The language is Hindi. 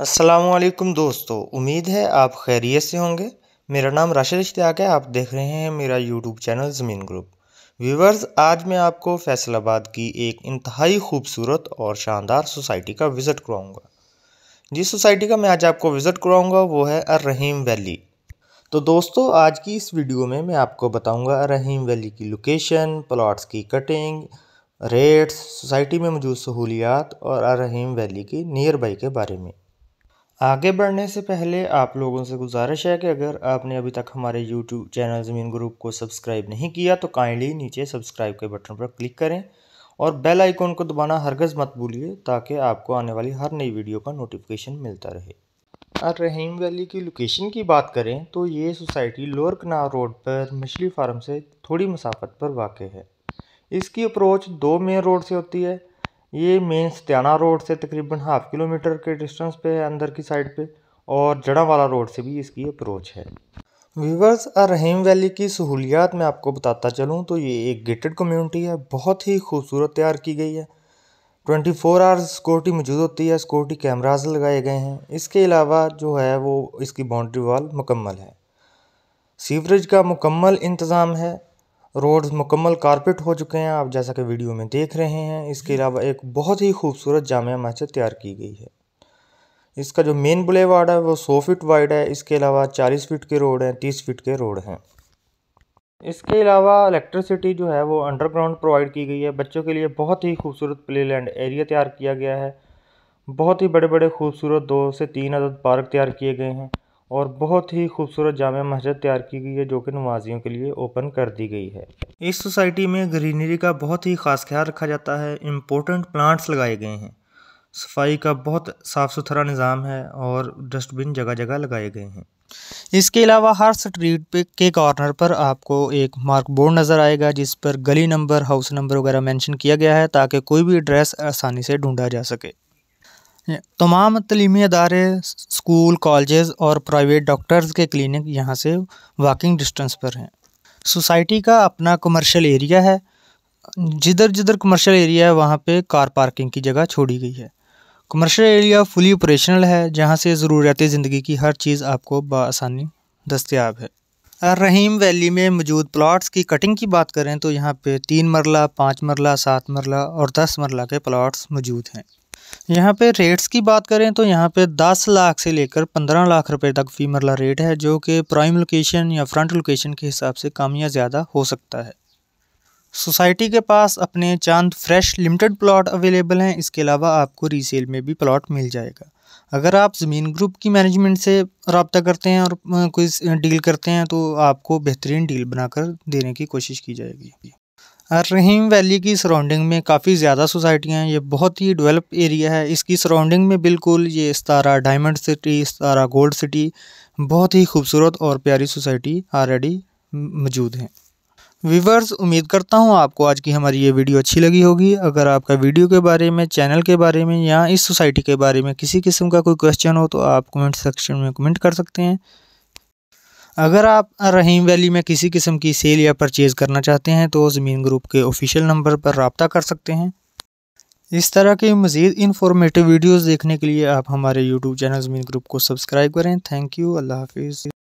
असलकम दोस्तों उम्मीद है आप खैरियत से होंगे मेरा नाम राशिद इश्तियाक है आप देख रहे हैं मेरा YouTube channel Zameen group viewers आज मैं आपको फैसलाबाद की एक इंतहाई खूबसूरत और शानदार सोसाइटी का विज़िट कराऊंगा जिस सोसाइटी का मैं आज आपको विज़िट कराऊंगा वो है रहीम वैली तो दोस्तों आज की इस वीडियो में मैं आपको अर रहीम वैली की लोकेशन प्लाट्स की कटिंग रेट्स सोसाइटी में मौजूद सहूलियात और अर्रहीम वैली की नियर बाई के बारे में आगे बढ़ने से पहले आप लोगों से गुजारिश है कि अगर आपने अभी तक हमारे यूट्यूब चैनल ज़मीन ग्रुप को सब्सक्राइब नहीं किया तो काइंडली नीचे सब्सक्राइब के बटन पर क्लिक करें और बेल आइकॉन को दबाना हरगज़ मत भूलिए ताकि आपको आने वाली हर नई वीडियो का नोटिफिकेशन मिलता रहे और रहीम वैली की लोकेशन की बात करें तो ये सोसाइटी लोअर कनार रोड पर मछली फार्म से थोड़ी मुसाफत पर वाक़ है इसकी अप्रोच दो मेन रोड से होती है ये मेन सत्याना रोड से तकरीबन हाफ किलोमीटर के डिस्टेंस पे है अंदर की साइड पे और जड़ावाला रोड से भी इसकी अप्रोच है वीवर्स और रहीम वैली की सहूलियात मैं आपको बताता चलूँ तो ये एक गेटेड कम्युनिटी है बहुत ही खूबसूरत तैयार की गई है 24 फोर आवर्स सिक्योरिटी मौजूद होती है सिक्योरिटी कैमराज लगाए गए हैं इसके अलावा जो है वो इसकी बाउंड्री वाल मुकम्मल है सीवरेज का मुकम्मल इंतज़ाम है रोड्स मुकम्मल कारपेट हो चुके हैं आप जैसा कि वीडियो में देख रहे हैं इसके अलावा एक बहुत ही खूबसूरत जामिया मस्जिद तैयार की गई है इसका जो मेन बुलेवार्ड है वो सौ फीट वाइड है इसके अलावा चालीस फीट के रोड हैं तीस फीट के रोड हैं इसके अलावा इलेक्ट्रिसिटी जो है वो अंडरग्राउंड प्रोवाइड की गई है बच्चों के लिए बहुत ही खूबसूरत प्ले लैंड एरिया तैयार किया गया है बहुत ही बड़े बड़े खूबसूरत दो से तीन अदद पार्क तैयार किए गए हैं और बहुत ही खूबसूरत जाम मस्जिद तैयार की गई है जो कि नमाजियों के लिए ओपन कर दी गई है इस सोसाइटी में ग्रीनरी का बहुत ही ख़ास ख्याल रखा जाता है इम्पोर्टेंट प्लांट्स लगाए गए हैं सफाई का बहुत साफ़ सुथरा निज़ाम है और डस्टबिन जगह जगह लगाए गए हैं इसके अलावा हर स्ट्रीट पे के कॉर्नर पर आपको एक मार्क बोर्ड नज़र आएगा जिस पर गली नंबर हाउस नंबर वगैरह मेंशन किया गया है ताकि कोई भी एड्रेस आसानी से ढूंढा जा सके तमाम तलीमी अदारे स्कूल कॉलेजेस और प्राइवेट डॉक्टर्स के क्लिनिक यहाँ से वॉकिंग डिस्टेंस पर हैं सोसाइटी का अपना कमर्शियल एरिया है जिधर जिधर कमर्शियल एरिया है वहाँ पे कार पार्किंग की जगह छोड़ी गई है कमर्शियल एरिया फुली ऑपरेशनल है जहाँ से ज़रूरिया ज़िंदगी की हर चीज़ आपको बसानी दस्तियाब है रहीम वैली में मौजूद प्लाट्स की कटिंग की बात करें तो यहाँ पे तीन मरला पाँच मरला सात मरला और दस मरला के प्लाट्स मौजूद हैं यहाँ पे रेट्स की बात करें तो यहाँ पे 10 लाख से लेकर 15 लाख रुपए तक फी मरला रेट है जो कि प्राइम लोकेशन या फ्रंट लोकेशन के हिसाब से कम या ज़्यादा हो सकता है सोसाइटी के पास अपने चांद फ्रेश लिमिटेड प्लॉट अवेलेबल हैं इसके अलावा आपको रीसेल में भी प्लॉट मिल जाएगा अगर आप ज़मीन ग्रुप की मैनेजमेंट से रबता करते हैं और कोई डील करते हैं तो आपको बेहतरीन डील बनाकर देने की कोशिश की जाएगी रहीम वैली की सराउंडिंग में काफ़ी ज़्यादा सोसाइटियाँ हैं ये बहुत ही डेवलप एरिया है इसकी सराउंडिंग में बिल्कुल ये Satara diamond city Satara gold city बहुत ही खूबसूरत और प्यारी सोसाइटी ऑलरेडी मौजूद हैं व्यूवर्स उम्मीद करता हूँ आपको आज की हमारी ये वीडियो अच्छी लगी होगी अगर आपका वीडियो के बारे में चैनल के बारे में या इस सोसाइटी के बारे में किसी किस्म का कोई क्वेश्चन हो तो आप कमेंट सेक्शन में कमेंट कर सकते हैं अगर आप रहीम वैली में किसी किस्म की सेल या परचेज़ करना चाहते हैं तो ज़मीन ग्रुप के ऑफिशियल नंबर पर रबता कर सकते हैं इस तरह के मज़ीद इन्फॉर्मेटिव वीडियोस देखने के लिए आप हमारे यूट्यूब चैनल ज़मीन ग्रुप को सब्सक्राइब करें थैंक यू अल्लाह हाफिज़